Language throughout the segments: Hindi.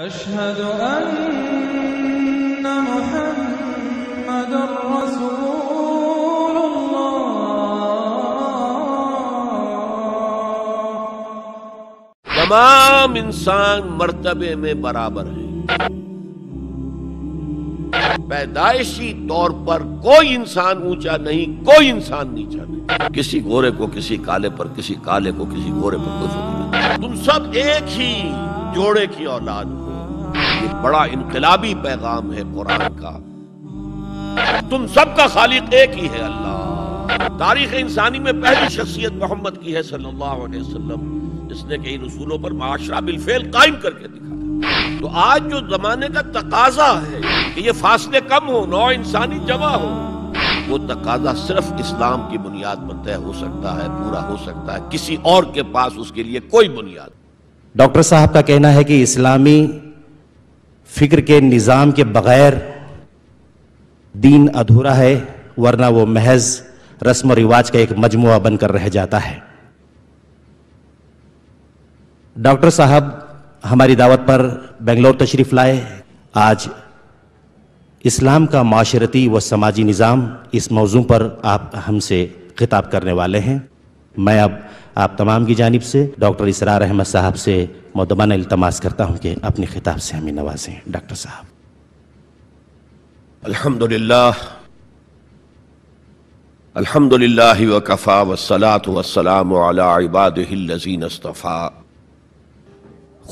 तमाम इंसान मर्तबे में बराबर है पैदाइशी तौर पर कोई इंसान ऊंचा नहीं कोई इंसान नीचा नहीं किसी गोरे को किसी काले पर किसी काले को किसी गोरे पर कोई तुम सब एक ही जोड़े की औलाद हो ये बड़ा इनकलाबी पैगाम है कुरान का तुम सबका खालिक एक ही है अल्लाह तारीख इंसानी में पहली शख्सियत मोहम्मद की है सल्लल्लाहु अलैहि वसल्लम जिसने कई रसूलों पर माशरा बिलफेल कायम करके दिखाया तो आज जो जमाने का तकाजा है कि ये फासले कम हो नौ इंसानी जमा हो वो तकाजा सिर्फ इस्लाम की बुनियाद पर तय हो सकता है पूरा हो सकता है किसी और के पास उसके लिए कोई बुनियाद डॉक्टर साहब का कहना है कि इस्लामी फिक्र के निज़ाम के बग़ैर दीन अधूरा है वरना वो महज रस्म रिवाज का एक मजमु बनकर रह जाता है डॉक्टर साहब हमारी दावत पर बेंगलोर तशरीफ़ लाए आज इस्लाम का माशरती व समाजी निज़ाम इस मौजू पर आप हमसे खिताब करने वाले हैं मैं अब आप तमाम की जानब से डॉक्टर इसरार अहमद साहब से मदबाना इल्तमास करता हूँ कि अपने खिताब से हमें नवाजें डॉक्टर साहब अल्हम्दुलिल्लाह अल्हम्दुलिल्लाह वकफ़ा वसलात वसलाम इबादीन अस्तफ़ा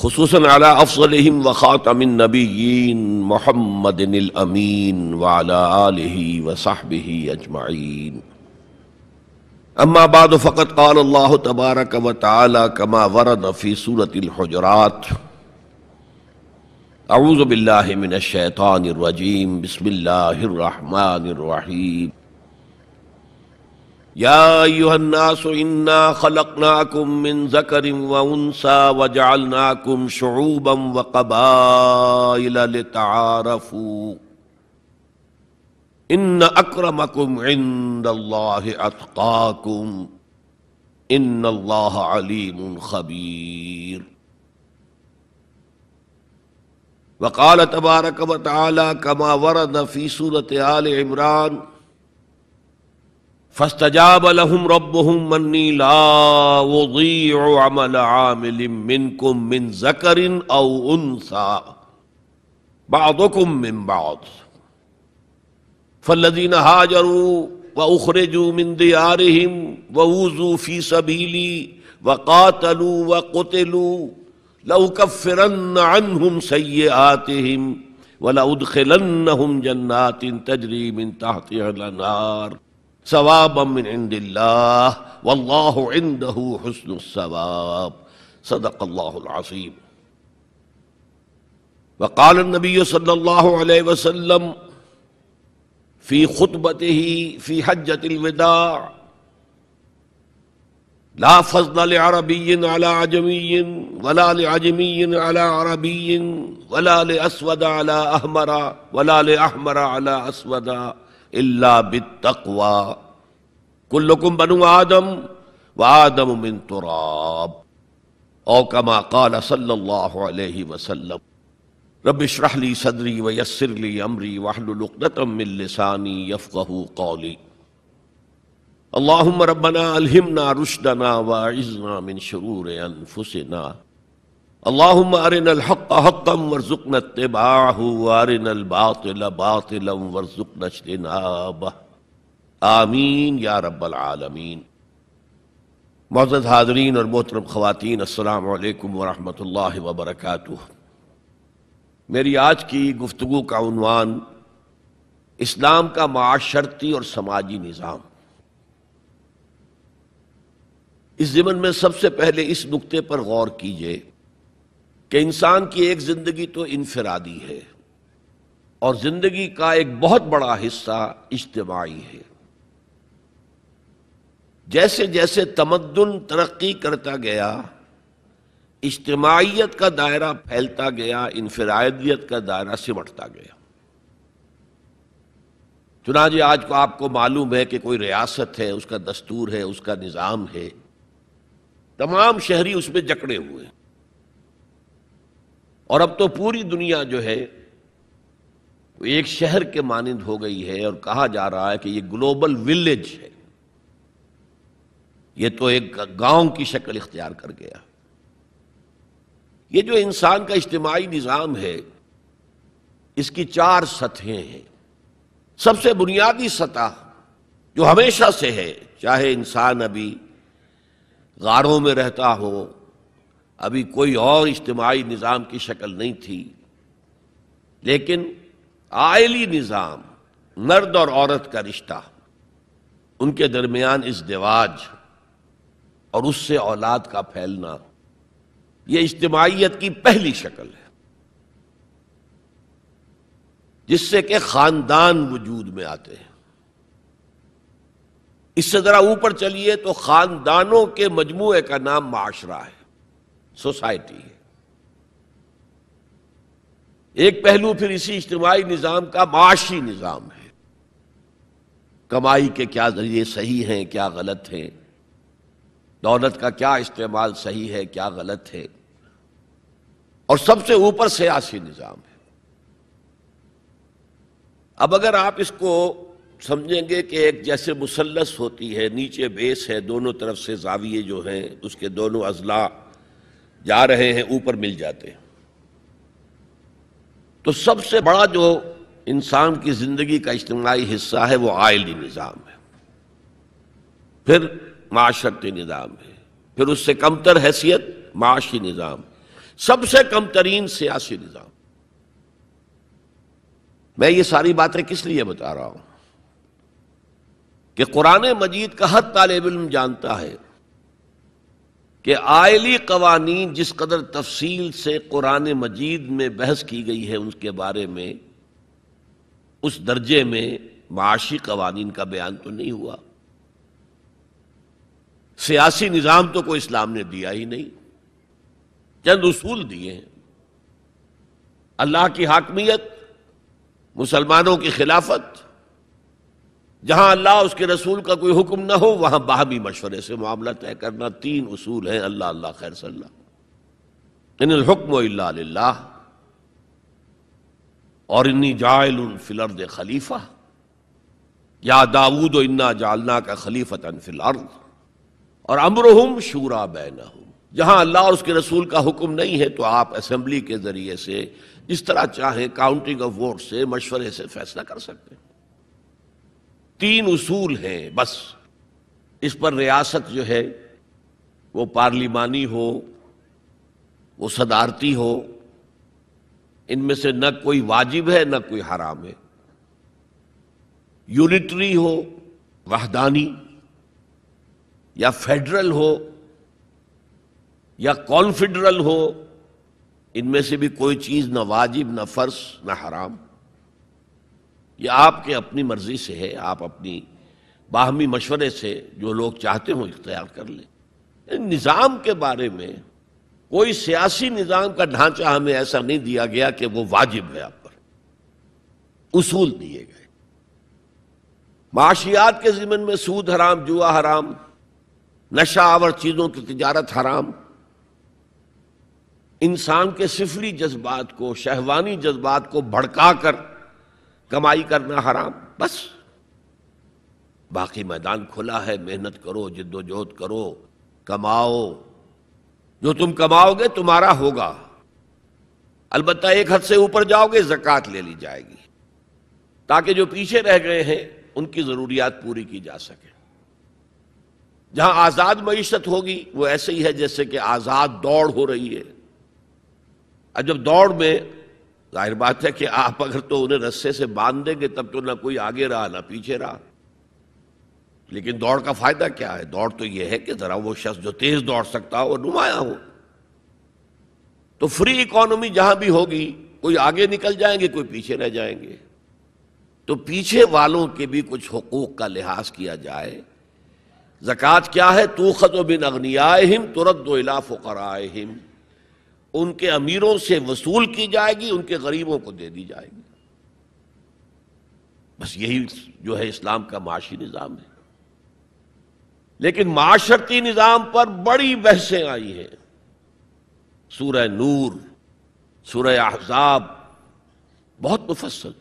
खसूस अला अफसलम वख़ातमिन नबीन मोहम्मद अमीन वाला आलही वसाहबी अजमाइन अम्मा बाद फ़कत काल अल्लाह तबारक व ताली कमा वरद फ़ी सूरतलहजरात अरूज़बिल्लिमिनशैतानरजीम बसमिल्लाम यासन्ना खलकनाकुम मिन ज़करिम व उनसा व जालनाकुम शरूबम व कबाइल तारफ़ू इन अक्रमकुम इंदल्लाकुम इन अल्लाह अलीम खबीर वकाल तबारक वाली कमा वरद फी सूरत आल इमरान फस्तजाब लहुम रबहुम मन्नी ला वजीउ अमल आमिल मिनकुम मिन ज़करिन औ उनसा बादुकुम मिन बाद फलदीन हाजरू व उखरजू मिंद आरहिम व ऊजू फी सबीली व कातलू व कोतलू लउकफ़िरन सैय आतिम वलाउदखिलन्नहुम जन्नातिन तजरीमिन तहतार सवाबम इंदिल्लाह वल्लाहु इंदहु हुस्न सवाब सदक अल्लाहुल वकाल नबी सल्लल्लाहु अलैहि वसल्लम फी खुतबत ही फी हजतिलविदा ला फजल अरबीन अला आजमीन वला आजमीन अला अरबीन वला असवदा अला अहमरा वला अहमरा अला असवदा इल्ला बितकवा कुल्लकुम बनु आदम व आदम मिन तुराब औ कमा काल सल्लल्लाहु अलैहि वसल्लम रब शराहली सदरी व यसरली अमरी वाहलतमिलसानी यफ़क़ कौली अल्लाम रबना अलहमना रुशदना व इज़ना मिन शरूर अनफुसना अल्लाम अरिन हक़ हक़म वरज़ुकन तबाहू अरिन बातिल बातिलम वरज़ुकन शनाब आमीन या रब्बल आलमीन मोजद हाजरीन और मोहतरम ख़वातीन अल्लाम वरहमल वर्का मेरी आज की गुफ्तु का उनवान इस्लाम का माशरती और समाजी निज़ाम इस जीवन में सबसे पहले इस नुक्ते पर गौर कीजिए कि इंसान की एक ज़िंदगी तो इनफरादी है और ज़िंदगी का एक बहुत बड़ा हिस्सा इज्तमाही है जैसे जैसे तमद्दन तरक्की करता गया इज्तमाहीत का दायरा फैलता गया इनफरादियत का दायरा सिमटता गया जी आज को आपको मालूम है कि कोई रियासत है उसका दस्तूर है उसका निज़ाम है तमाम शहरी उसमें जकड़े हुए हैं और अब तो पूरी दुनिया जो है वो एक शहर के मानंद हो गई है और कहा जा रहा है कि ये ग्लोबल विलेज है ये तो एक गांव की शक्ल इख्तियार कर गया ये जो इंसान का इज्तमाही निज़ाम है इसकी चार सतहें हैं सबसे बुनियादी सतह जो हमेशा से है चाहे इंसान अभी गारों में रहता हो अभी कोई और इज्तमाही निज़ाम की शक्ल नहीं थी लेकिन आयली निज़ाम मर्द और औरत का रिश्ता उनके दरमियान इस दिवाज और उससे औलाद का फैलना यह इज्तमाहीत की पहली शक्ल है जिससे कि खानदान वजूद में आते हैं इससे ज़रा ऊपर चलिए तो खानदानों के मजमुए का नाम माशरा है सोसाइटी है एक पहलू फिर इसी इज्तमाही निज़ाम का माशी निज़ाम है कमाई के क्या जरिए सही हैं क्या गलत हैं दौलत का क्या इस्तेमाल सही है क्या गलत है और सबसे ऊपर सियासी निज़ाम है अब अगर आप इसको समझेंगे कि एक जैसे मुसलस होती है नीचे बेस है दोनों तरफ से जाविये जो हैं उसके दोनों अजला जा रहे हैं ऊपर मिल जाते हैं तो सबसे बड़ा जो इंसान की ज़िंदगी का इज्तमाही हिस्सा है वो आयली निज़ाम है फिर माशरती निज़ाम है फिर उससे कमतर हैसियत माशी निज़ाम सबसे कम तरीन सियासी निज़ाम मैं ये सारी बातें किस लिए बता रहा हूं कि कुरान मजीद का हर तालब इम जानता है कि आयली कवानी जिस कदर तफसील से कुरान मजीद में बहस की गई है उसके बारे में उस दर्जे में माशी कवानीन का बयान तो नहीं हुआ सियासी निज़ाम तो कोई इस्लाम ने दिया ही नहीं चंद उसूल दिए अल्लाह की हाकमियत मुसलमानों की खिलाफत जहां अल्लाह उसके रसूल का कोई हुक्म ना हो वहां बाहमी मशवरे से मामला तय करना तीन उसूल हैं अल्लाह अल्लाह खैर सल्लाह और इन्नी जायल उन फिलर्द खलीफा या दाऊद इन्ना जालना का खलीफत अनफिल और अमरहम शूरा बैन हूँ जहां अल्लाह और उसके रसूल का हुक्म नहीं है तो आप असेंबली के ज़रिए से जिस तरह चाहें काउंटिंग ऑफ वोट से मशवरे से फैसला कर सकते हैं तीन उसूल हैं बस इस पर रियासत जो है वो पार्लिमानी हो वो सदारती हो इनमें से न कोई वाजिब है न कोई हराम है यूनिटरी हो वहदानी या फेडरल हो या कॉन्फिडरल हो इनमें से भी कोई चीज ना वाजिब ना फर्श ना हराम यह आपके अपनी मर्जी से है आप अपनी बाहमी मशवरे से जो लोग चाहते हो इख्तियार कर ले निज़ाम के बारे में कोई सियासी निज़ाम का ढांचा हमें ऐसा नहीं दिया गया कि वो वाजिब है आप पर उसूल दिए गए माशियात के जिमन में सूद हराम जुआ हराम नशा आवर चीज़ों की तजारत हराम इंसान के सिफरी जज्बात को शहवानी जज्बात को भड़का कर कमाई करना हराम बस बाकी मैदान खुला है मेहनत करो जिद्दोजहद करो कमाओ जो तुम कमाओगे तुम्हारा होगा अलबत् एक हद से ऊपर जाओगे जक़ात ले ली जाएगी ताकि जो पीछे रह गए हैं उनकी ज़रूरियात पूरी की जा सके जहां आज़ाद मीशत होगी वो ऐसे ही है जैसे कि आज़ाद दौड़ हो रही है अब जब दौड़ में जाहिर बात है कि आप अगर तो उन्हें रस्से से बांध देंगे तब तो ना कोई आगे रहा ना पीछे रहा लेकिन दौड़ का फायदा क्या है दौड़ तो यह है कि जरा वो शख्स जो तेज दौड़ सकता हो नुमाया हो तो फ्री इकोनॉमी जहां भी होगी कोई आगे निकल जाएंगे कोई पीछे रह जाएंगे तो पीछे वालों के भी कुछ हकूक का लिहाज किया जाए जक़ात क्या है खतो बिन अग्नियाम हिम तुरत दो इला फ़ुकराए हिम उनके अमीरों से वसूल की जाएगी उनके गरीबों को दे दी जाएगी बस यही जो है इस्लाम का माशी निज़ाम है लेकिन माशरती निज़ाम पर बड़ी बहसें आई हैं सूरह नूर सूरह अहजाब बहुत मुफसल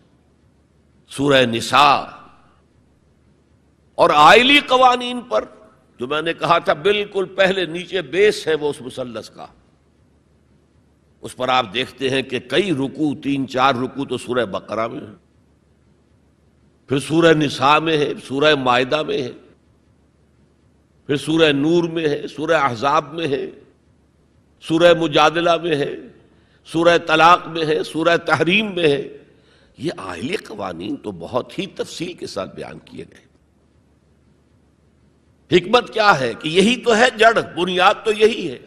सूरह निसा और आयली कवानीन पर जो मैंने कहा था बिल्कुल पहले नीचे बेस है वो उस मुसलस का उस पर आप देखते हैं कि कई रुकू तीन चार रुकू तो सूरह बकरा में है फिर सूरह निसा में है सूरह मायदा में है फिर सूरह नूर में है सूरह अहजाब में है सूरह मुजादला में है सूरह तलाक में है सूरह तहरीम में है ये आहली कवानीन तो बहुत ही तफसील के साथ बयान किए गए हिकमत क्या है कि यही तो है जड़ बुनियाद तो यही है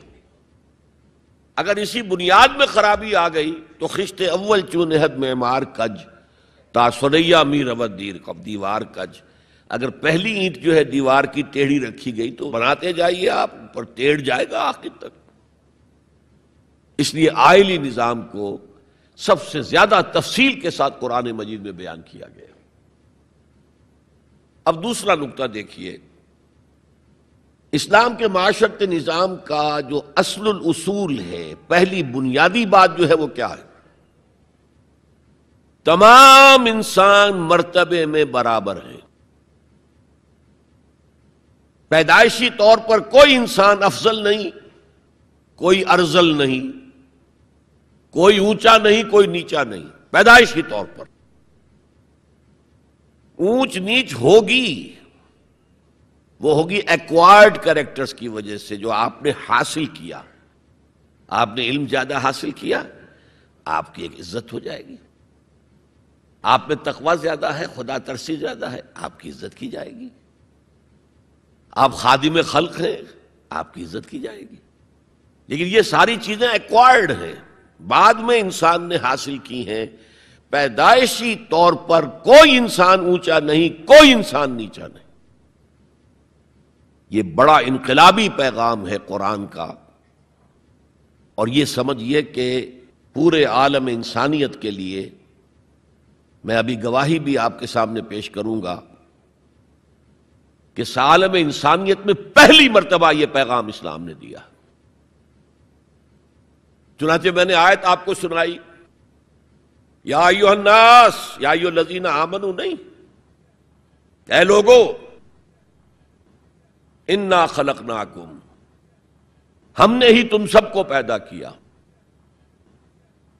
अगर इसी बुनियाद में खराबी आ गई तो खिश्ते अव्वल चूनहद मेमार कज तासरैया मीर अवदीर कब दीवार कज अगर पहली ईंट जो है दीवार की टेढ़ी रखी गई तो बनाते जाइए आप पर टेढ़ जाएगा आखिर तक इसलिए आयली निज़ाम को सबसे ज्यादा तफसील के साथ कुरान मजीद में बयान किया गया अब दूसरा नुकता देखिए इस्लाम के माशरती निज़ाम का जो असल असूल है पहली बुनियादी बात जो है वो क्या है तमाम इंसान मरतबे में बराबर है पैदाइशी तौर पर कोई इंसान अफजल नहीं कोई अर्जल नहीं कोई ऊंचा नहीं कोई नीचा नहीं पैदाइशी तौर पर ऊंच नीच होगी वो होगी एक्वायर्ड करेक्टर्स की वजह से जो आपने हासिल किया आपने इल्म ज्यादा हासिल किया आपकी एक इज्जत हो जाएगी आप में तकवा ज्यादा है खुदा तरसी ज्यादा है आपकी इज्जत की जाएगी आप खादिम खल्क हैं आपकी इज्जत की जाएगी लेकिन ये सारी चीजें एक्वायर्ड हैं बाद में इंसान ने हासिल की हैं पैदाइशी तौर पर कोई इंसान ऊंचा नहीं कोई इंसान नीचा नहीं ये बड़ा इनकलाबी पैगाम है कुरान का और ये समझिए कि पूरे आलम इंसानियत के लिए मैं अभी गवाही भी आपके सामने पेश करूंगा कि आलम इंसानियत में पहली मरतबा यह पैगाम इस्लाम ने दिया चुनाचे मैंने आयत आपको सुनाई या यो अन्नास या यो लजीना आमनू नहीं कह लोगो इन्ना खलक नाकुम हमने ही तुम सबको पैदा किया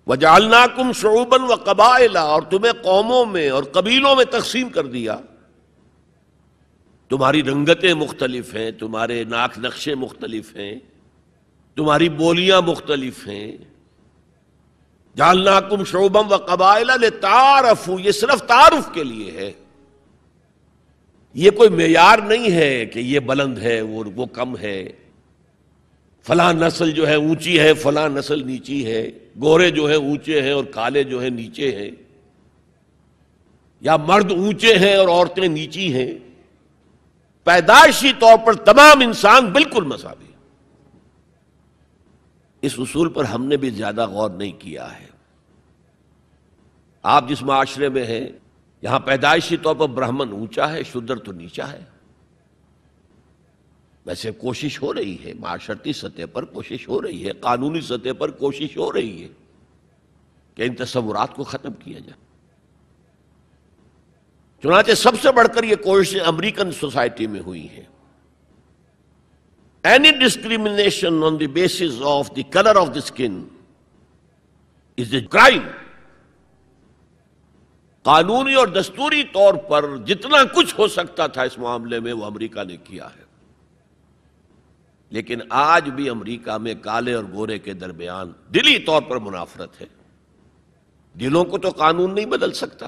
वजालनाकुम शोबन व कबाइला और तुम्हें कौमों में और कबीलों में तकसीम कर दिया तुम्हारी रंगतें मुख्तलिफ हैं तुम्हारे नाक नक्शे मुख्तलिफ हैं तुम्हारी बोलियां मुख्तलिफ हैं जालनाकुम शोबम व कबाइला ने तारफ ये सिर्फ तारफ के लिए है ये कोई मैार नहीं है कि ये बुलंद है वो वो कम है फला नस्ल जो है ऊंची है फला नस्ल नीची है गोरे जो है ऊंचे हैं और काले जो है नीचे हैं या मर्द ऊंचे हैं और औरतें नीची हैं पैदाइशी तौर पर तमाम इंसान बिल्कुल मसावी इस उसूल पर हमने भी ज्यादा गौर नहीं किया है आप जिस माशरे में हैं यहां पैदाइशी तौर पर ब्राह्मण ऊंचा है शुद्र तो नीचा है वैसे कोशिश हो रही है माशर्ती सतह पर कोशिश हो रही है कानूनी सतह पर कोशिश हो रही है कि इन तस्वुरात को खत्म किया जाए चुनाचे सबसे बढ़कर यह कोशिशें अमेरिकन सोसाइटी में हुई हैं any discrimination on the basis of the colour of the skin is a crime कानूनी और दस्तूरी तौर पर जितना कुछ हो सकता था इस मामले में वो अमेरिका ने किया है लेकिन आज भी अमेरिका में काले और गोरे के दरमियान दिली तौर पर मुनाफरत है दिलों को तो कानून नहीं बदल सकता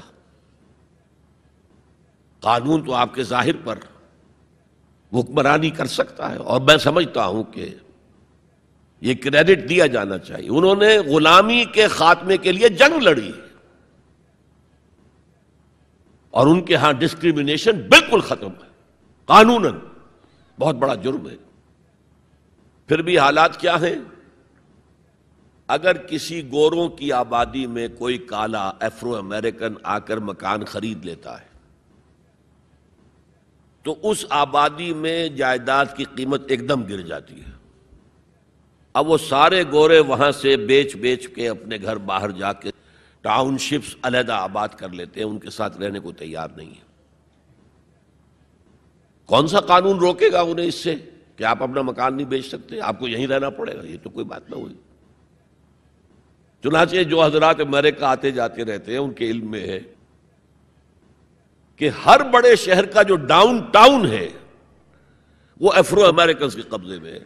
कानून तो आपके जाहिर पर हुक्मरानी कर सकता है और मैं समझता हूं कि ये क्रेडिट दिया जाना चाहिए उन्होंने गुलामी के खात्मे के लिए जंग लड़ी है और उनके यहां डिस्क्रिमिनेशन बिल्कुल खत्म है कानूनन बहुत बड़ा जुर्म है फिर भी हालात क्या है अगर किसी गोरों की आबादी में कोई काला एफ्रो अमेरिकन आकर मकान खरीद लेता है तो उस आबादी में जायदाद की कीमत एकदम गिर जाती है अब वो सारे गोरे वहां से बेच बेच के अपने घर बाहर जाके टाउनशिप्स अलहदा आबाद कर लेते हैं उनके साथ रहने को तैयार नहीं है कौन सा कानून रोकेगा उन्हें इससे कि आप अपना मकान नहीं बेच सकते आपको यहीं रहना पड़ेगा ये तो कोई बात ना हुई चुनाचे जो हजरात अमेरिका आते जाते रहते हैं उनके इल्म में है कि हर बड़े शहर का जो डाउन टाउन है वो एफ्रो अमेरिकन के कब्जे में है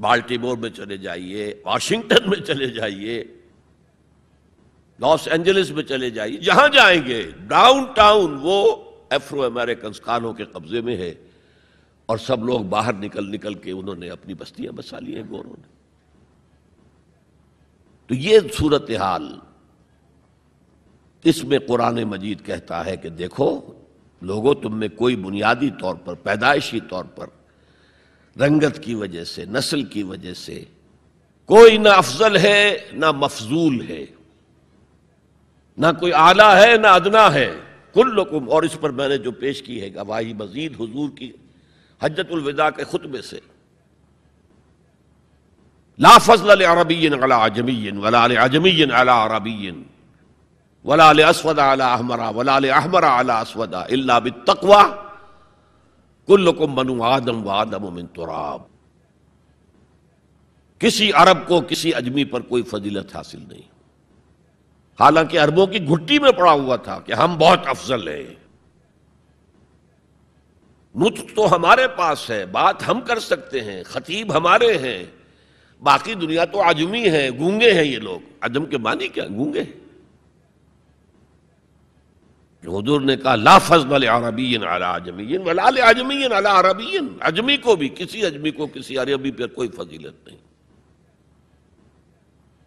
बाल्टीमोर में चले जाइए वाशिंगटन में चले जाइए लॉस एंजलिस में चले जाइए जहां जाएंगे डाउनटाउन वो एफ्रो अमेरिकन कानों के कब्जे में है और सब लोग बाहर निकल निकल के उन्होंने अपनी बस्तियां बसा ली हैं गोरों ने तो ये सूरत हाल इसमें कुरान मजीद कहता है कि देखो लोगों तुम में कोई बुनियादी तौर पर पैदाइशी तौर पर रंगत की वजह से नस्ल की वजह से कोई ना अफजल है ना मफजूल है ना कोई आला है ना अदना है कुल लोगों और इस पर मैंने जो पेश की है गवाही मजीद हुजूर की हजतुलविदा के खुतबे से ला फजल अरबीन अला वला आजमीन अला अरबीन वला असवदा अला अहमरा वला अहमरा अला असवदा इल्ला बितकवा कुल्ल को मनु आदम व आदम मिन तुराब किसी अरब को किसी अजमी पर कोई फजीलत हासिल नहीं हालांकि अरबों की घुट्टी में पड़ा हुआ था कि हम बहुत अफजल हैं नुत्फ तो हमारे पास है बात हम कर सकते हैं खतीब हमारे हैं बाकी दुनिया तो आजमी है गूंगे हैं ये लोग अजम के मानी क्या गूंगे हैं हजूर ने कहा लाफजल अरबीन अला आजमीन वलाल आजमीन अला अरबीन अजमी को भी किसी अजमी को किसी अरबी पर कोई फजीलत नहीं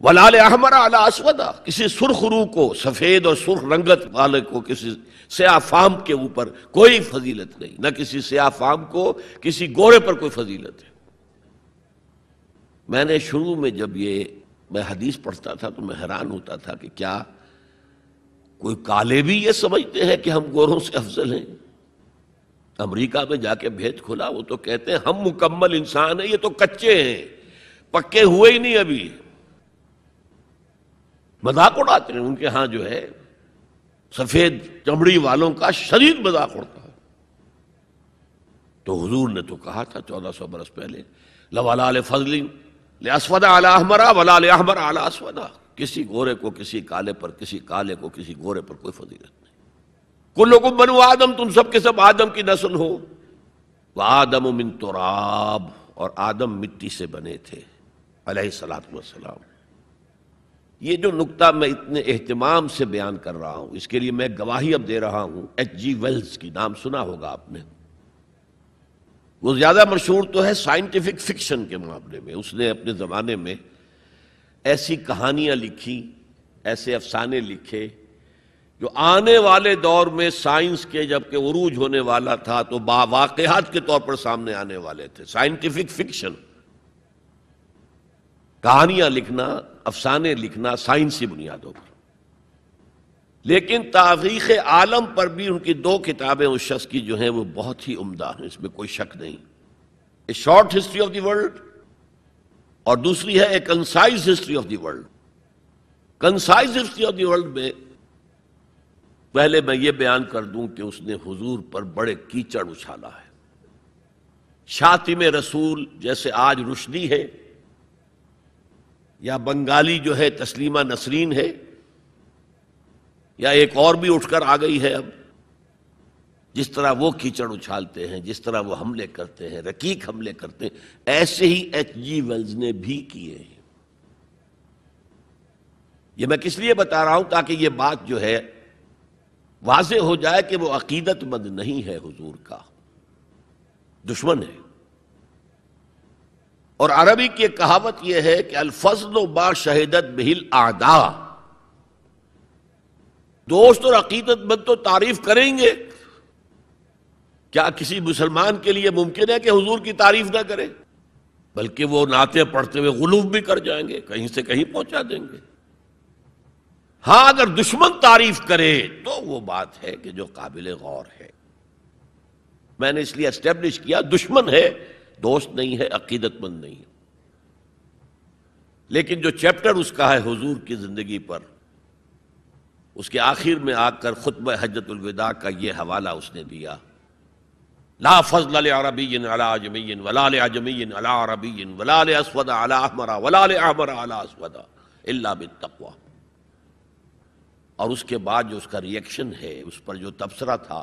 वलाल अहमरा अला असवदा किसी सुर्ख रू को सफ़ेद और सुर्ख रंगत वाले को किसी फाम के ऊपर कोई फजीलत नहीं ना किसी सयाफाम को किसी गोरे पर कोई फजीलत है मैंने शुरू में जब ये मैं हदीस पढ़ता था तो मैं हैरान होता था कि क्या कोई काले भी ये समझते हैं कि हम गोरों से अफजल हैं अमेरिका में जाके भेद खुला वो तो कहते हैं हम मुकम्मल इंसान हैं ये तो कच्चे हैं पक्के हुए ही नहीं अभी मजाक उड़ाते हैं उनके यहां जो है सफेद चमड़ी वालों का शरीर मजाक उड़ता है तो हुजूर ने तो कहा था चौदह सौ बरस पहले लवाला फजलिन ले असवदा अला अहमरा वला अहमरा अला असवदा किसी गोरे को किसी काले पर किसी काले को किसी गोरे पर कोई फजीलत नहीं कुल लोगों बनो आदम तुम सब के सब आदम की नस्ल हो वह आदम मिन तुराब और आदम मिट्टी से बने थे अलैहिस्सलाम ये जो नुकता मैं इतने एहतमाम से बयान कर रहा हूं इसके लिए मैं गवाही अब दे रहा हूं एच जी वेल्स की नाम सुना होगा आपने वो ज्यादा मशहूर तो है साइंटिफिक फिक्शन के मामले में उसने अपने जमाने में ऐसी कहानियां लिखी ऐसे अफसाने लिखे जो आने वाले दौर में साइंस के जबकि उरूज होने वाला था तो वाकयात के तौर पर सामने आने वाले थे साइंटिफिक फिक्शन कहानियां लिखना अफसाने लिखना साइंसी बुनियादों पर लेकिन तारीख आलम पर भी उनकी दो किताबें उस शख्स की जो हैं वो बहुत ही उम्दा हैं इसमें कोई शक नहीं a short history of the world और दूसरी है a concise history of the world concise history of the world में पहले मैं ये बयान कर दूं कि उसने हुजूर पर बड़े कीचड़ उछाला है छाती में रसूल जैसे आज रुशदी है या बंगाली जो है तस्लीमा नसरीन है या एक और भी उठकर आ गई है अब जिस तरह वो कीचड़ उछालते हैं जिस तरह वो हमले करते हैं रकीक हमले करते हैं ऐसे ही एच जी वेल्स ने भी किए हैं ये मैं किस लिए बता रहा हूं ताकि ये बात जो है वाज हो जाए कि वो अकीदतमंद नहीं है हुजूर का दुश्मन है और अरबी की कहावत यह है कि अल्फजल बा शहदत बिहिल आदा दोस्त और अकीदतमंद तो तारीफ करेंगे क्या किसी मुसलमान के लिए मुमकिन है कि हुजूर की तारीफ ना करें बल्कि वो नाते पढ़ते हुए गुलूब भी कर जाएंगे कहीं से कहीं पहुंचा देंगे हाँ अगर दुश्मन तारीफ करे तो वो बात है कि जो काबिल गौर है मैंने इसलिए एस्टेब्लिश किया दुश्मन है दोस्त नहीं है अकीदतमंद नहीं है लेकिन जो चैप्टर उसका है हुजूर की जिंदगी पर उसके आखिर में आकर खुतब हजरतुलविदा का यह हवाला उसने दिया और उसके बाद जो उसका रिएक्शन है उस पर जो तबसरा था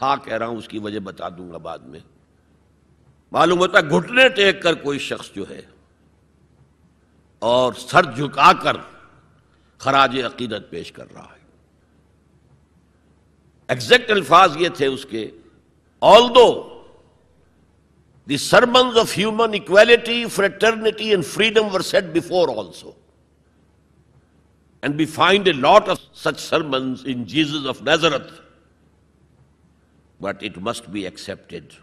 था कह रहा हूं उसकी वजह बता दूंगा बाद में मालूम होता है घुटने टेक कर कोई शख्स जो है और सर झुका कर खराज अकीदत पेश कर रहा है एग्जैक्ट अल्फाज ये थे उसके Although the sermons of human equality, fraternity and freedom were said before also. And we find a lot of such sermons in Jesus of Nazareth. But it must be accepted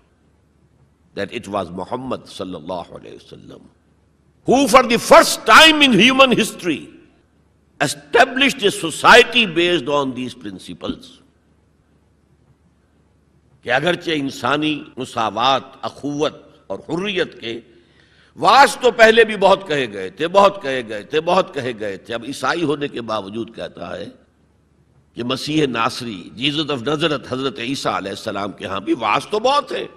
that it was Muhammad who for the first time in human history established a society based on these principles. कि अगरचे इंसानी मुसावत अखुवत और हुर्रियत के वास तो पहले भी बहुत कहे गए थे बहुत कहे गए थे बहुत कहे गए थे अब ईसाई होने के बावजूद कहता है कि मसीह नासरी जीजत ऑफ नजरत हजरत ईसा के यहां भी वास तो बहुत है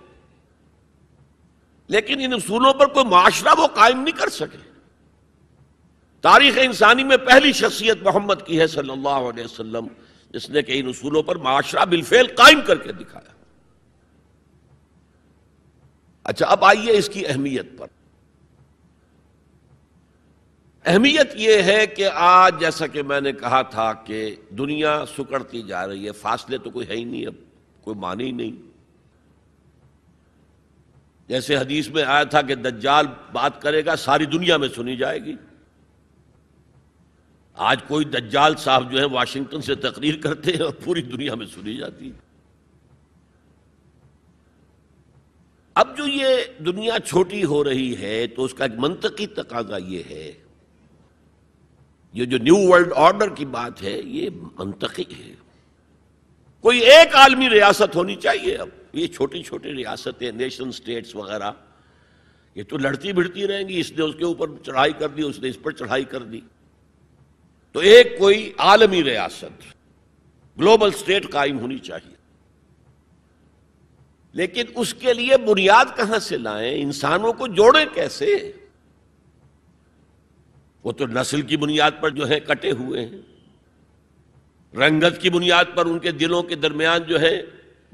लेकिन इन असूलों पर कोई माशरा वो कायम नहीं कर सके तारीख इंसानी में पहली शख्सियत मोहम्मद की है सल्लल्लाहु अलैहि वसल्लम जिसने कि इन असूलों पर माशरा बिलफेल कायम करके दिखाया अच्छा अब आइए इसकी अहमियत पर अहमियत यह है कि आज जैसा कि मैंने कहा था कि दुनिया सुकड़ती जा रही है फासले तो कोई है ही नहीं अब कोई माने ही नहीं जैसे हदीस में आया था कि दज्जाल बात करेगा सारी दुनिया में सुनी जाएगी आज कोई दज्जाल साहब जो है वाशिंगटन से तकरीर करते हैं और पूरी दुनिया में सुनी जाती है अब जो ये दुनिया छोटी हो रही है तो उसका एक मंतकी तकाजा ये है ये जो न्यू वर्ल्ड ऑर्डर की बात है ये मंतकी है कोई एक आलमी रियासत होनी चाहिए अब ये छोटी छोटी रियासतें नेशन स्टेट्स वगैरह ये तो लड़ती भिड़ती रहेंगी इसने उसके ऊपर चढ़ाई कर दी उसने इस पर चढ़ाई कर दी तो एक कोई आलमी रियासत ग्लोबल स्टेट कायम होनी चाहिए लेकिन उसके लिए बुनियाद कहां से लाएं इंसानों को जोड़े कैसे वो तो नस्ल की बुनियाद पर जो है कटे हुए हैं रंगत की बुनियाद पर उनके दिलों के दरमियान जो है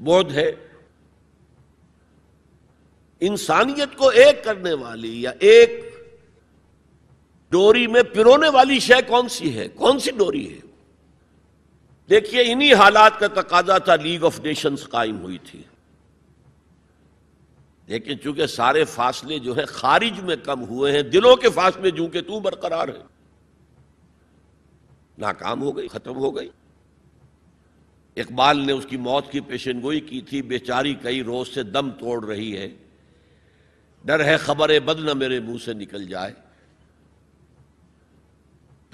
बोध है इंसानियत को एक करने वाली या एक डोरी में पिरोने वाली शय कौन सी है कौन सी डोरी है देखिए इन्हीं हालात का तकाजा था लीग ऑफ नेशंस कायम हुई थी लेकिन चूंकि सारे फासले जो है खारिज में कम हुए हैं दिलों के फासले जू के तू बरकरार है नाकाम हो गई खत्म हो गई इकबाल ने उसकी मौत की पेशन गोई की थी बेचारी कई रोज से दम तोड़ रही है डर है खबर बद न मेरे मुंह से निकल जाए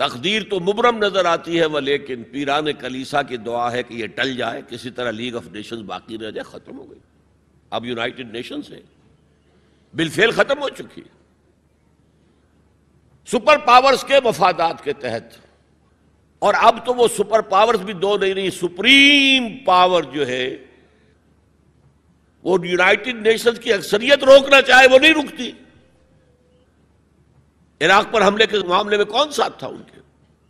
तकदीर तो मुबरम नजर आती है वह लेकिन पीरान कलीसा की दुआ है कि यह टल जाए किसी तरह लीग ऑफ नेशंस बाकी रह जाए खत्म हो गई अब यूनाइटेड नेशन है बिलफेल खत्म हो चुकी है सुपर पावर्स के मफादात के तहत और अब तो वो सुपर पावर्स भी दो नहीं रही सुप्रीम पावर जो है वो यूनाइटेड नेशंस की अक्सरियत रोकना चाहे वो नहीं रुकती इराक पर हमले के मामले में कौन साथ था उनके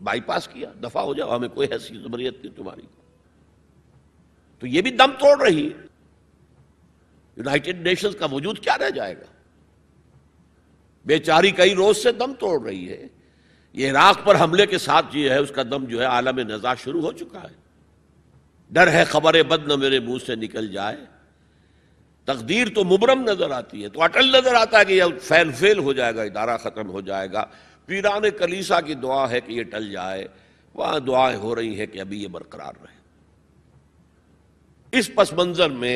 बाईपास किया दफा हो जाओ हमें कोई हैसियत जमरीत नहीं तुम्हारी तो ये भी दम तोड़ रही है यूनाइटेड नेशंस का वजूद क्या रह जाएगा बेचारी कई रोज से दम तोड़ रही है ये इराक पर हमले के साथ जो है उसका दम जो है आलम नज़ा शुरू हो चुका है डर है खबरें बद न मेरे मुंह से निकल जाए तकदीर तो मुबरम नज़र आती है तो अटल नज़र आता है कि यह फैल फेल हो जाएगा इदारा ख़त्म हो जाएगा पीरान कलीसा की दुआ है कि यह टल जाए वहां दुआएं हो रही हैं कि अभी यह बरकरार रहे इस पस मंज़र में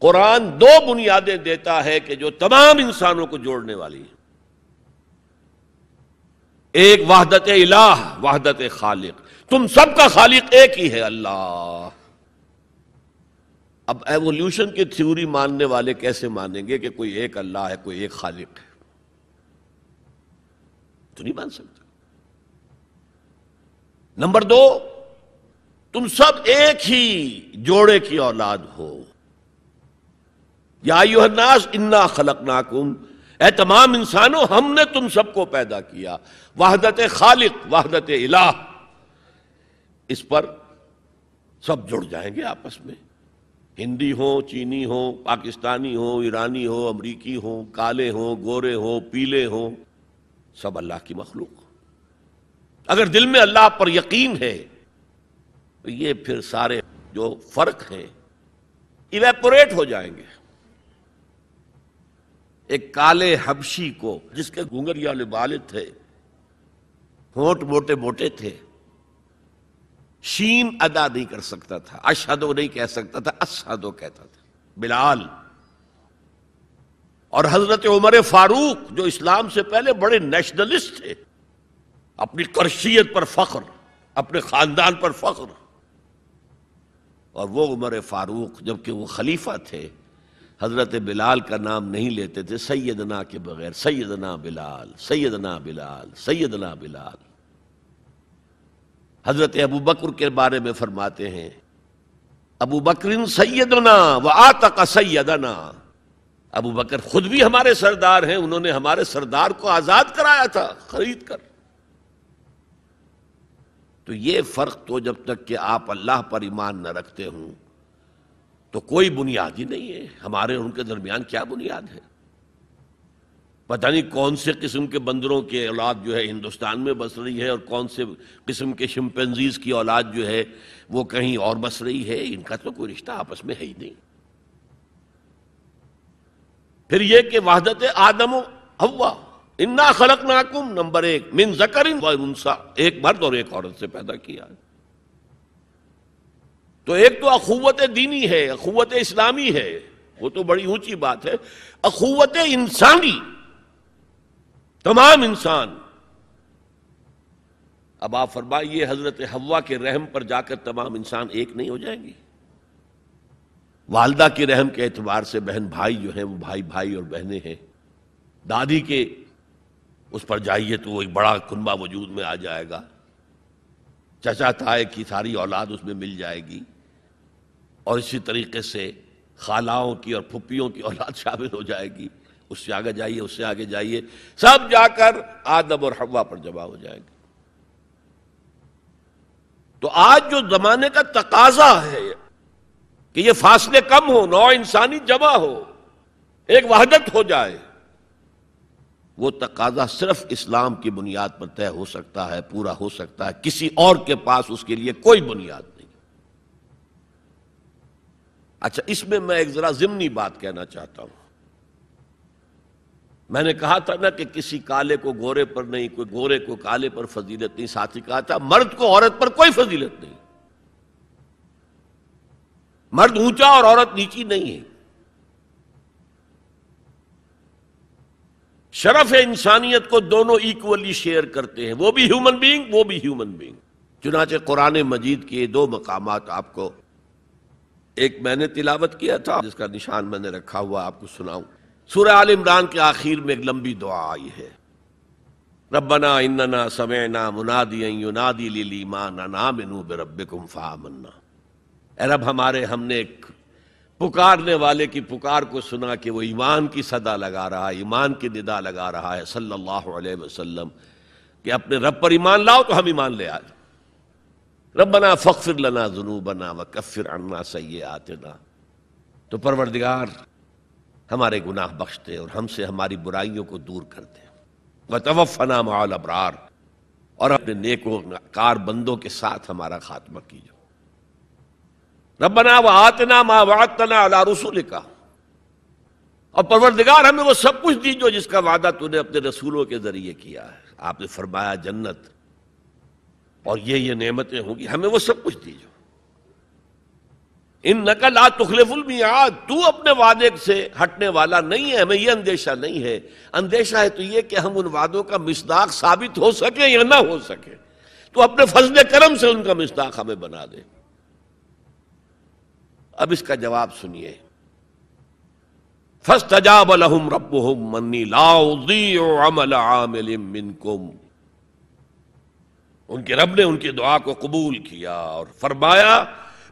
कुरान दो बुनियादें देता है कि जो तमाम इंसानों को जोड़ने वाली है एक वाहदत इलाह वाहदत खालिक तुम सबका खालिक एक ही है अल्लाह अब एवोल्यूशन की थ्योरी मानने वाले कैसे मानेंगे कि कोई एक अल्लाह है कोई एक खालिक है तो नहीं मान सकते नंबर दो तुम सब एक ही जोड़े की औलाद हो यास इन्ना खलक नाकुम ए तमाम इंसानों हमने तुम सबको पैदा किया वाहदत खालिक वाहदत इलाह इस पर सब जुड़ जाएंगे आपस में हिंदी हो चीनी हो पाकिस्तानी हो ईरानी हो अमरीकी हो काले हो गोरे हो पीले हो सब अल्लाह की मखलूक अगर दिल में अल्लाह पर यकीन है तो ये फिर सारे जो फर्क हैं इवेपोरेट हो जाएंगे एक काले हबशी को जिसके घुंगरिया बाले थे होंठ मोटे मोटे थे शीन अदा नहीं कर सकता था अशहदो नहीं कह सकता था असहदो कहता था बिलाल और हजरत उमर फारूक जो इस्लाम से पहले बड़े नेशनलिस्ट थे अपनी करशियत पर फख्र अपने खानदान पर फख्र और वो उमर फारूक जबकि वो खलीफा थे हज़रत बिलाल का नाम नहीं लेते थे सैदना के बगैर सैदना बिलाल सैदना बिलाल सैदना बिलाल हज़रत अबू बकर के बारे में फरमाते हैं अबू बकरिन सैदना व का सैदना अबू बकर खुद भी हमारे सरदार हैं उन्होंने हमारे सरदार को आज़ाद कराया था खरीद कर तो ये फ़र्क तो जब तक कि आप अल्लाह पर ईमान न रखते हों तो कोई बुनियाद ही नहीं है हमारे और उनके दरमियान क्या बुनियाद है पता नहीं कौन से किस्म के बंदरों की औलाद जो है हिंदुस्तान में बस रही है और कौन से किस्म के शिम्पेंजीज की औलाद जो है वो कहीं और बस रही है इनका तो कोई रिश्ता आपस में है ही नहीं फिर यह कि वहादत आदम हवा इन्ना खलक नाकुम नंबर एक मिन जकर एक मर्द और एक औरत से पैदा किया है तो एक तो अखुवत दीनी है अखुवत इस्लामी है वो तो बड़ी ऊंची बात है अखुवत इंसानी तमाम इंसान अब आप फरमाइए हजरत हवा के रहम पर जाकर तमाम इंसान एक नहीं हो जाएंगे वालदा के रहम के एतबार से बहन भाई जो है वो भाई भाई और बहने हैं दादी के उस पर जाइए तो वो एक बड़ा कुनबा वजूद में आ जाएगा चचा ताए की सारी औलाद उसमें मिल जाएगी और इसी तरीके से खालाओं की और फुप्पियों की औलाद शामिल हो जाएगी उससे आगे जाइए उससे आगे जाइए सब जाकर आदम और हवा पर जमा हो जाएंगे तो आज जो जमाने का तकाजा है कि ये फासले कम हो नौ इंसानी जमा हो एक वहादत हो जाए वो तकाजा सिर्फ इस्लाम की बुनियाद पर तय हो सकता है पूरा हो सकता है किसी और के पास उसके लिए कोई बुनियाद नहीं अच्छा इसमें मैं एक जरा जिमनी बात कहना चाहता हूं मैंने कहा था ना कि किसी काले को गोरे पर नहीं कोई गोरे को काले पर फजीलत नहीं साथ ही कहा था मर्द को औरत पर कोई फजीलत नहीं मर्द ऊंचा और औरत नीची नहीं है शरफ इंसानियत को दोनों इक्वली शेयर करते हैं वो भी ह्यूमन बीइंग वो भी ह्यूमन बीइंग चुनाचे कुरान मजीद के दो मकामात आपको एक मैंने तिलावत किया था जिसका निशान मैंने रखा हुआ आपको सुनाऊ सूर्य आल इमरान के आखिर में एक लंबी दुआ आई है रबना इन्ना समयना मुनादी युनादी लीमान नाम रबिकुम फामन्ना रब हमारे हमने एक पुकारने वाले की पुकार को सुना कि वो ईमान की सदा लगा रहा है ईमान की निदा लगा रहा है सल्लल्लाहु अलैहि वसल्लम कि अपने रब पर ईमान लाओ तो हम ईमान ले आए रबना फ़िर लना जुनूबना व कफ़िर अन्ना सै आतना तो परवरदिगार हमारे गुनाह बख्शते और हमसे हमारी बुराइयों को दूर करते व तवफ़ना माल अबरार और अपने नेको कार बंदों के साथ हमारा खात्मा कीजो रबना व आतना मा वातना अला रसूल का और परवरदिगार हमें वो सब कुछ दीजो जिसका वादा तूने अपने रसूलों के जरिए किया है आपने फरमाया जन्नत और ये ये नेमतें होंगी हमें वो सब कुछ दीजो इन नकल आ तुखलेफुल मियाद तू अपने वादे से हटने वाला नहीं है हमें यह अंदेशा नहीं है अंदेशा है तो यह कि हम उन वादों का मिसदाक साबित हो सके या ना हो सके तो अपने फजल करम से उनका मिसदाक हमें बना दे अब इसका जवाब सुनिए फस्तजाब लहुम रब मन्नी लाउदी अमल आमिल मिनकुम उनके रब ने उनकी दुआ को कबूल किया और फरमाया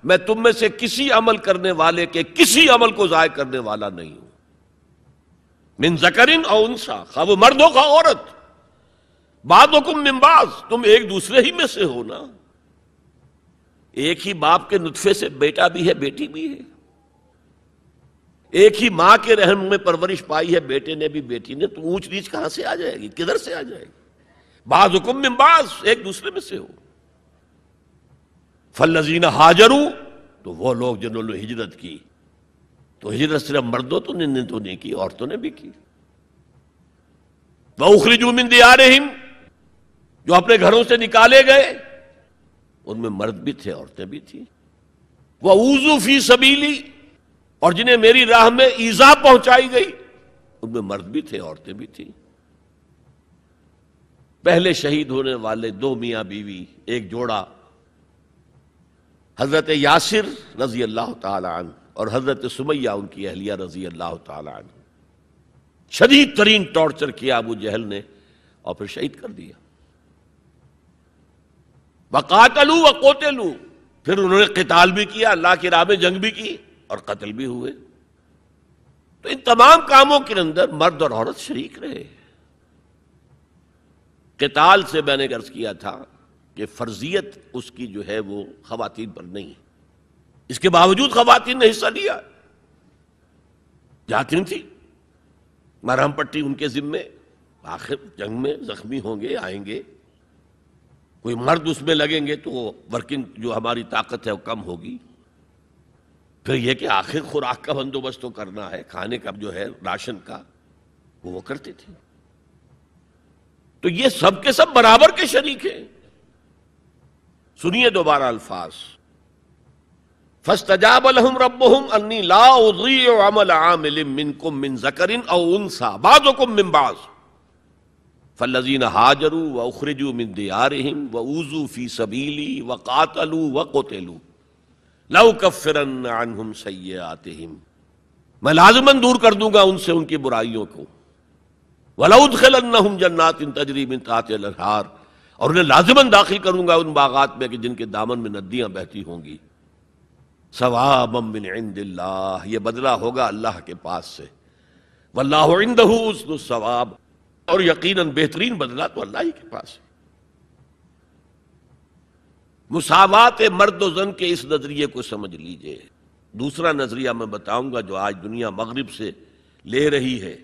मैं तुम में से किसी अमल करने वाले के किसी अमल को ज़ाय करने वाला नहीं हूं मिन जकरिन और उनसा खा वो मर्द हो खा औरत बादो कुम तुम एक दूसरे ही में से हो ना एक ही बाप के नुतफे से बेटा भी है बेटी भी है एक ही मां के रहन में परवरिश पाई है बेटे ने भी बेटी ने तो ऊंच नीच कहां से आ जाएगी किधर से आ जाएगी बाज हुकुम में बाज एक दूसरे में से हो फल फलजीन हाजरू तो वो लोग जिन्होंने हिजरत की तो हिजरत सिर्फ मर्दों तो ने तो नहीं की औरतों ने भी की वह उखरीजूमिन आ रही जो अपने घरों से निकाले गए उनमें मर्द भी थे औरतें भी थी वह ऊजू फी सबीली और जिन्हें मेरी राह में ईजा पहुंचाई गई उनमें मर्द भी थे औरतें भी थी पहले शहीद होने वाले दो मियाँ बीवी एक जोड़ा हजरत यासिर रजी अल्लाह तन और हजरत सुमैया उनकी अहलिया रजी अल्लाह तन शदीद तरीन टॉर्चर किया अबू जहल ने और फिर शहीद कर दिया वकातलू व कोतेलू फिर उन्होंने कताल भी किया अल्लाह की राह में जंग भी की और कत्ल भी हुए तो इन तमाम कामों के अंदर मर्द और औरत शरीक रहे किताल से मैंने गर्ज किया था कि फर्जियत उसकी जो है वो खातन पर नहीं है इसके बावजूद खातन ने हिस्सा लिया जाती थी मरहम पट्टी उनके जिम्मे आखिर जंग में जख्मी होंगे आएंगे कोई मर्द उसमें लगेंगे तो वर्किंग जो हमारी ताकत है वो कम होगी फिर यह कि आखिर खुराक का बंदोबस्त तो करना है खाने का जो है राशन का वो वो करते थे तो ये सब के सब बराबर के शरीक हैं सुनिए दोबारा अल्फाज फस्तजाब अलहम रब अन्नी लाउल आमिल मिनकुम मिन जकरिन और बाजो कुम फलजीन हाजरू व उखरजू मिन दियारहिम व ऊजू फी सबीली व कातलू व कोतेलू लव कफिरन आते हिम मैं लाजमन दूर कर दूंगा उनसे उनकी बुराइयों को वलाउदल जन्नात इन तजरीब इन तातार और उन्हें लाजमन दाखिल करूंगा उन बागात में कि जिनके दामन में नदियां बहती होंगी सवाबिन ये बदला होगा अल्लाह के पास से सवाब और यकीनन बेहतरीन बदला तो अल्लाह ही के पास है मुसावत मर्द जन के इस नजरिए को समझ लीजिए दूसरा नजरिया मैं बताऊंगा जो आज दुनिया मगरब से ले रही है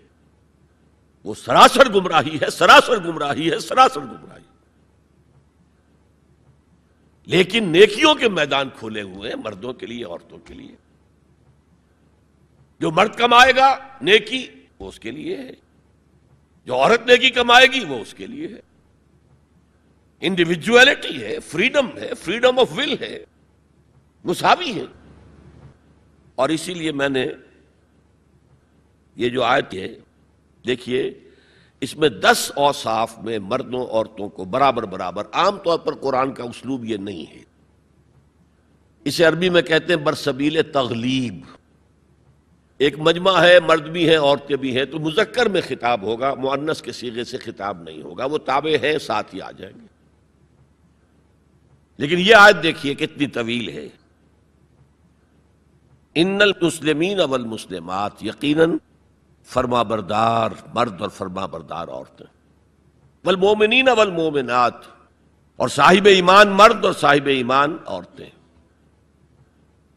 वो सरासर गुमराही है सरासर गुमराही है सरासर गुमराही लेकिन नेकियों के मैदान खोले हुए हैं मर्दों के लिए औरतों के लिए जो मर्द कमाएगा नेकी वो उसके लिए है जो औरत नेकी कमाएगी वो उसके लिए है इंडिविजुअलिटी है फ्रीडम है फ्रीडम ऑफ विल है मुसावी है और इसीलिए मैंने ये जो आयत है देखिए इसमें दस औसाफ में मर्दों औरतों को बराबर बराबर आमतौर पर कुरान का उसलूब यह नहीं है इसे अरबी में कहते हैं बरसबील तगलीब एक मजमा है मर्द भी हैं औरतें भी हैं तो मुजक्कर में खिताब होगा मुअन्नस के सीगे से खिताब नहीं होगा वो ताबे हैं साथ ही आ जाएंगे लेकिन यह आयत देखिए कितनी तवील है इन्नल मुस्लिमीन अवल मुस्लिमात यकीनन फरमाबरदार बरदार मर्द और फर्मा बरदार औरतें वल मोमिन वल मोमिनत और साहिब ईमान मर्द और साहिब ईमान औरतें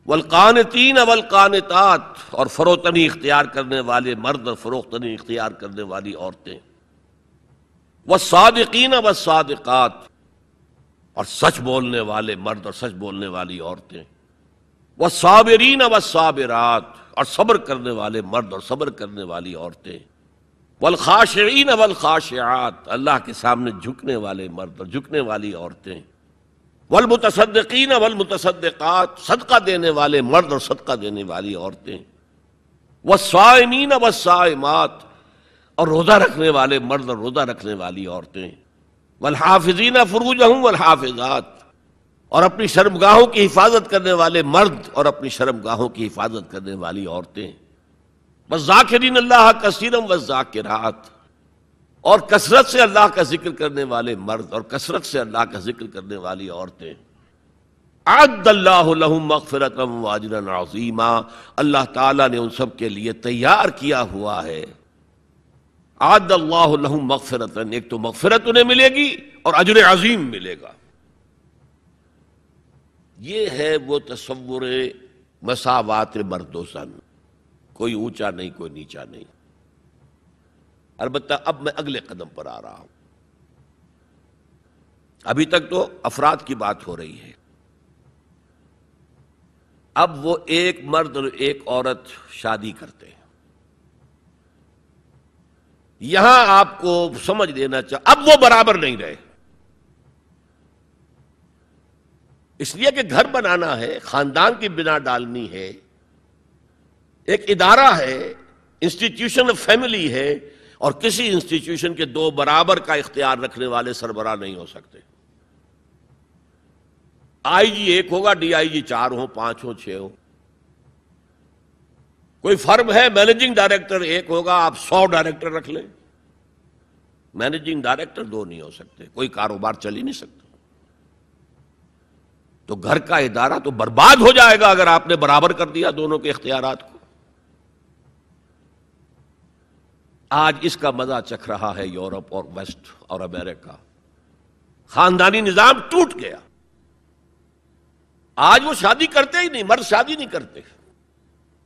वलकान तीन अवल कानतात और फरोतनी इख्तियार करने वाले मर्द और फरोख्तनी इख्तियार करने वाली औरतें व सादकिन व सादिकात और सच बोलने वाले मर्द और सच बोलने वाली औरतें व साबरीन व साबरात और सब्र करने वाले मर्द और सब्र करने वाली औरतें वलखाशीन वलखाशियात अल्लाह के सामने झुकने वाले मर्द और झुकने वाली औरतें वलमतसदीन वलमतसदात सदका देने वाले मर्द और सदका देने वाली औरतें वसायमीन वसायमात और रोज़ा रखने वाले मर्द और रोज़ा रखने वाली औरतें वलहाफिजीन फ़रूज हूँ वलहाफिजात और अपनी शर्मगाहों की हिफाजत करने वाले मर्द और अपनी शर्मगाहों की हिफाजत करने वाली औरतें बस जाकिरीन अल्लाह कसीरम व जाकिरात और कसरत से अल्लाह का जिक्र करने वाले मर्द और कसरत से अल्लाह का जिक्र करने वाली औरतें आदल्लाफ़रत अल्लाह ताला ने उन सब के लिए तैयार किया हुआ है मकफरतन एक तो मगफरत उन्हें मिलेगी और अजर अजीम मिलेगा ये है वो तस्वुर मसावात मर्दोसन कोई ऊंचा नहीं कोई नीचा नहीं अलबत् अब मैं अगले कदम पर आ रहा हूं अभी तक तो अफराद की बात हो रही है अब वो एक मर्द और एक औरत शादी करते हैं यहां आपको समझ देना चाह अब वो बराबर नहीं रहे इसलिए कि घर बनाना है खानदान की बिना डालनी है एक इदारा है इंस्टीट्यूशन ऑफ फैमिली है और किसी इंस्टीट्यूशन के दो बराबर का इख्तियार रखने वाले सरबरा नहीं हो सकते आईजी एक होगा डीआईजी चार हो पांच हो छह हो कोई फर्म है मैनेजिंग डायरेक्टर एक होगा आप सौ डायरेक्टर रख लें मैनेजिंग डायरेक्टर दो नहीं हो सकते कोई कारोबार चल ही नहीं सकता तो घर का इदारा तो बर्बाद हो जाएगा अगर आपने बराबर कर दिया दोनों के इख्तियार को आज इसका मजा चख रहा है यूरोप और वेस्ट और अमेरिका खानदानी निजाम टूट गया आज वो शादी करते ही नहीं मर्द शादी नहीं करते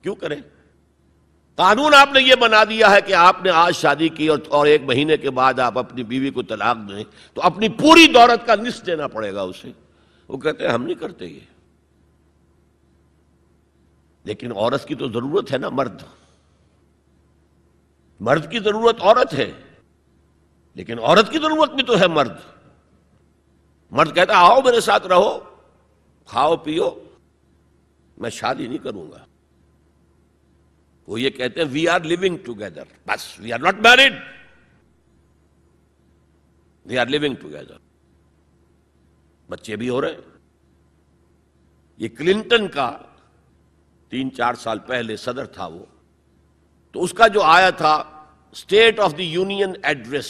क्यों करें कानून आपने ये बना दिया है कि आपने आज शादी की और, और एक महीने के बाद आप अपनी बीवी को तलाक दें तो अपनी पूरी दौलत का निस्फ देना पड़ेगा उसे वो कहते हैं हम नहीं करते ये लेकिन औरत की तो जरूरत है ना मर्द मर्द की जरूरत औरत है लेकिन औरत की जरूरत भी तो है मर्द मर्द कहता आओ मेरे साथ रहो खाओ पियो मैं शादी नहीं करूंगा वो ये कहते हैं वी आर लिविंग टुगेदर बस we are not married we are living together बच्चे भी हो रहे ये क्लिंटन का तीन चार साल पहले सदर था वो तो उसका जो आया था State of the Union address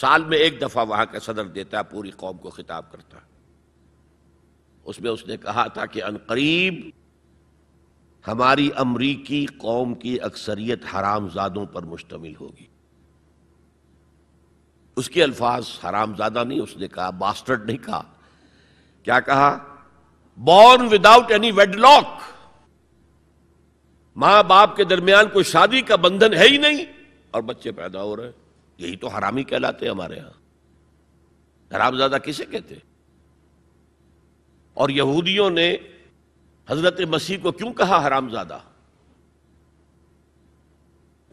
साल में एक दफा वहां का सदर देता है पूरी कौम को खिताब करता है उसमें उसने कहा था कि अनकरीब हमारी अमरीकी कौम की अक्सरियत हरामजादों पर मुश्तमिल होगी उसके अल्फाज हरामजादा नहीं उसने कहा बास्टर्ड नहीं कहा क्या कहा बॉर्न विदाउट एनी वेडलॉक मां बाप के दरमियान कोई शादी का बंधन है ही नहीं और बच्चे पैदा हो रहे यही तो हरामी कहलाते हैं हमारे यहां हरामजादा किसे कहते और यहूदियों ने हजरत मसीह को क्यों कहा हरामजादा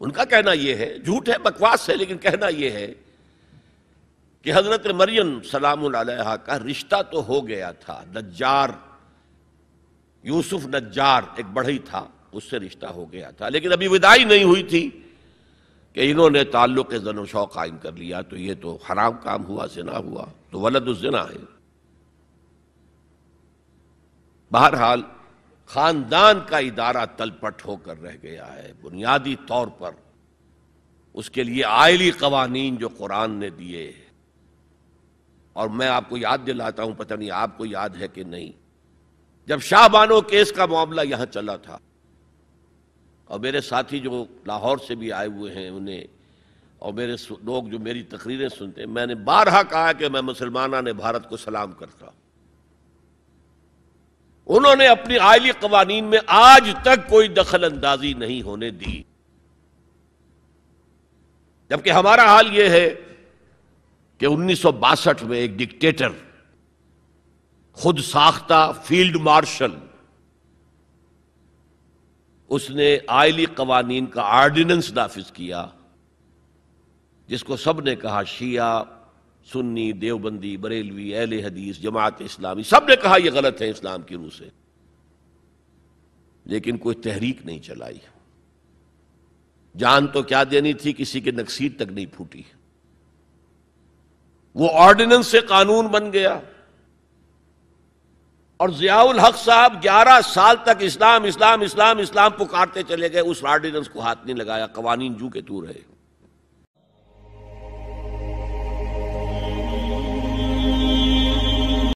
उनका कहना यह है झूठ है बकवास है लेकिन कहना यह है कि हज़रत मरियम सलाम का रिश्ता तो हो गया था नज्जार यूसुफ नज्जार एक बढ़ई था उससे रिश्ता हो गया था लेकिन अभी विदाई नहीं हुई थी कि इन्होंने ताल्लुक जन शौ कायम कर लिया तो ये तो हराम काम हुआ जना हुआ तो वलद जना है बहरहाल खानदान का इदारा तलपट होकर रह गया है बुनियादी तौर पर उसके लिए आयली कवानीन जो कुरान ने दिए और मैं आपको याद दिलाता हूं पता नहीं आपको याद है कि नहीं जब शाहबानो केस का मामला यहां चला था और मेरे साथी जो लाहौर से भी आए हुए हैं उन्हें और मेरे लोग जो मेरी तकरीरें सुनते हैं मैंने बारहा कहा कि मैं मुसलमाना ने भारत को सलाम करता उन्होंने अपनी आयली कवानीन में आज तक कोई दखल अंदाजी नहीं होने दी जबकि हमारा हाल यह है कि उन्नीस में एक डिक्टेटर खुद साख्ता फील्ड मार्शल उसने आयली कवानीन का आर्डिनेंस नाफिज किया जिसको सब ने कहा शिया सुन्नी देवबंदी बरेलवी अहल हदीस जमात इस्लामी सब ने कहा यह गलत है इस्लाम की रूह से लेकिन कोई तहरीक नहीं चलाई जान तो क्या देनी थी किसी के नक्सीर तक नहीं फूटी वो ऑर्डिनेंस से कानून बन गया और जियाउल हक साहब 11 साल तक इस्लाम इस्लाम इस्लाम इस्लाम पुकारते चले गए उस ऑर्डिनेंस को हाथ नहीं लगाया कवानीन जू के तू रहे